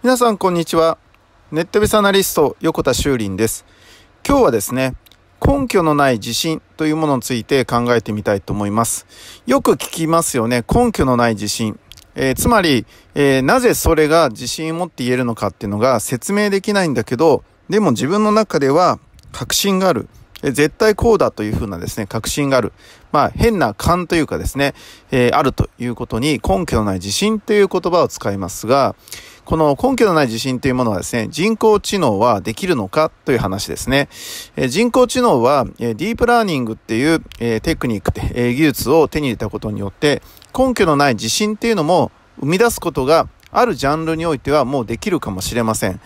皆さんこんにちは。ネットビスアナリスト横田修林です。今日はですね、根拠のない自信というものについて考えてみたいと思います。よく聞きますよね、根拠のない自信。えー、つまり、えー、なぜそれが自信を持って言えるのかっていうのが説明できないんだけど、でも自分の中では確信がある。え絶対こうだというふうなですね、確信がある。まあ、変な勘というかですね、えあるということに根拠のない自信という言葉を使いますが、この根拠のない自信というものはですね、人工知能はできるのかという話ですね。え人工知能は、えディープラーニングっていう、えテクニック、え技術を手に入れたことによって、根拠のない自信っていうのも生み出すことがあるジャンルにおいてはもうできるかもしれません。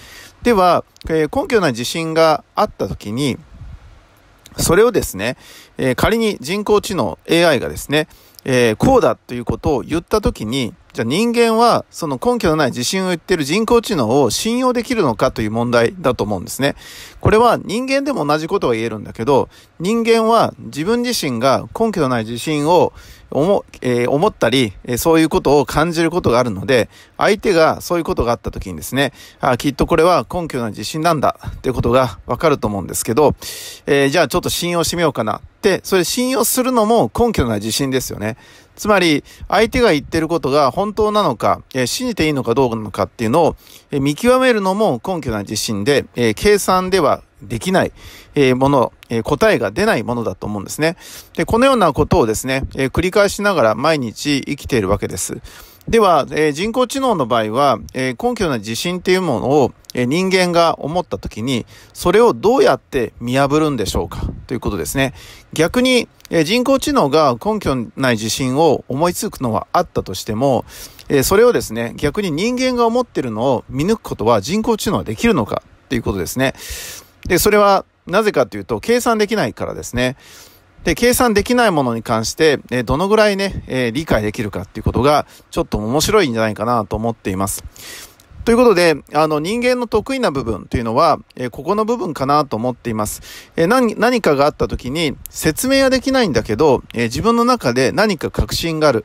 では、え根拠のない自信があった時に、それをですね、え仮に人工知能 AI がですね、えー、こうだということを言ったときに、じゃあ人間はその根拠のない自信を言ってる人工知能を信用できるのかという問題だと思うんですね。これは人間でも同じことは言えるんだけど、人間は自分自身が根拠のない自信を思,、えー、思ったり、えー、そういうことを感じることがあるので、相手がそういうことがあった時にですね、あきっとこれは根拠のない自信なんだっていうことがわかると思うんですけど、えー、じゃあちょっと信用してみようかなで、それ信用するのも根拠のない自信ですよね。つまり、相手が言ってることが本当なのか、えー、信じていいのかどうなのかっていうのを、えー、見極めるのも根拠のない自信で、えー、計算ではできない、えもの、え答えが出ないものだと思うんですね。で、このようなことをですね、え繰り返しながら毎日生きているわけです。では、えー、人工知能の場合は、えー、根拠な自信っていうものを、えー、人間が思った時に、それをどうやって見破るんでしょうかということですね。逆に、え人工知能が根拠ない自信を思いつくのはあったとしても、えそれをですね、逆に人間が思ってるのを見抜くことは人工知能はできるのかということですね。で、それはなぜかというと、計算できないからですね。で、計算できないものに関して、えどのぐらいね、え理解できるかっていうことが、ちょっと面白いんじゃないかなと思っています。ということで、あの、人間の得意な部分というのは、えここの部分かなと思っています。え何、何かがあった時に、説明はできないんだけど、え自分の中で何か確信がある。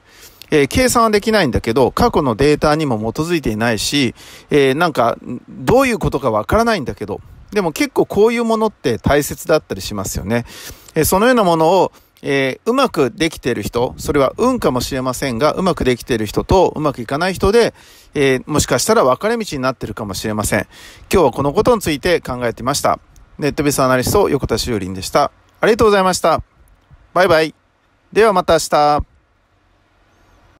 え計算はできないんだけど、過去のデータにも基づいていないし、えなんか、どういうことかわからないんだけど、でも結構こういうものって大切だったりしますよね。えそのようなものをえー、うまくできている人、それは運かもしれませんが、うまくできている人とうまくいかない人で、えー、もしかしたら分かれ道になっているかもしれません。今日はこのことについて考えてました。ネットベースアナリスト、横田修林でした。ありがとうございました。バイバイ。ではまた明日。